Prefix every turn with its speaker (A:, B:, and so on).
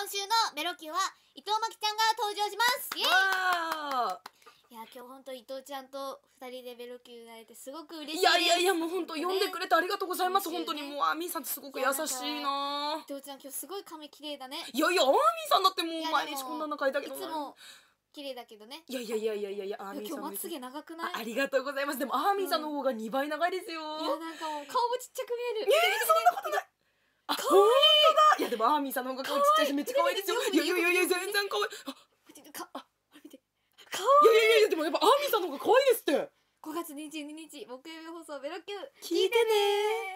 A: 今週のメロキューは伊藤真希ちゃんが登場しますイエイ
B: い
A: や今日本当伊藤ちゃんと二人でメロキューがれてすごく嬉しいいやいやいやもう本当呼んでくれ
C: てありがとうございます、ね、本当にもうアーミーさんってすごく優しい
A: な伊藤ちゃん今日すごい髪綺麗だね
B: いやいやアーミーさんだってもう毎日こんな仲いいだけどいつも
A: 綺麗だけどね
B: いやいやいやいやいやいやアーミーさん今日まつげ
D: 長くないありが
B: とうございますでもアーミーさんの方が二倍長いですよ、うん、いやなんかもう顔もちっちゃく見えるいやいやそんなことないでもアーミーさんの方が顔ちっちゃいしめっちゃ可愛いですよいやいやいや全然可愛いあか見て可愛
C: いいやいやいやでもやっぱアーミーさんの方が可愛いですって
D: 五月二十二日木曜日放送ベロキュー聞いてね